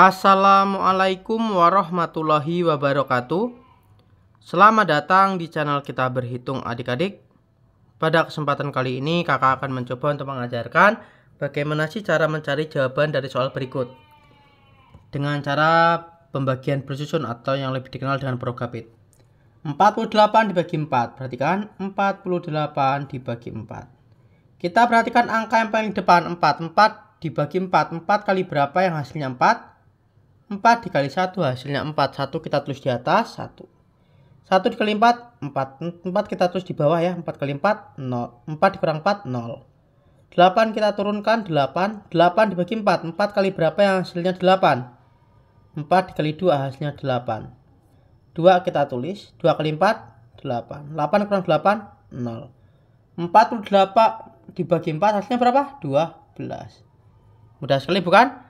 Assalamualaikum warahmatullahi wabarakatuh. Selamat datang di channel kita berhitung adik-adik. Pada kesempatan kali ini kakak akan mencoba untuk mengajarkan bagaimana sih cara mencari jawaban dari soal berikut. Dengan cara pembagian bersusun atau yang lebih dikenal dengan progapit. 48 dibagi 4, perhatikan 48 dibagi 4. Kita perhatikan angka yang paling depan 4, 4 dibagi 4, 4 kali berapa yang hasilnya 4? 4 dikali 1 hasilnya 4. 1 kita tulis di atas 1. 1 dikali 4, 4. 4 kita tulis di bawah ya. 4 kali 4, 0. 4 dikurang 4, 0. 8 kita turunkan 8. 8 dibagi 4. 4 kali berapa yang hasilnya 8? 4 dikali 2 hasilnya 8. 2 kita tulis. 2 kali 4, 8. 8 kurang 8, 0. 48 dibagi 4 hasilnya berapa? 12. Mudah sekali bukan?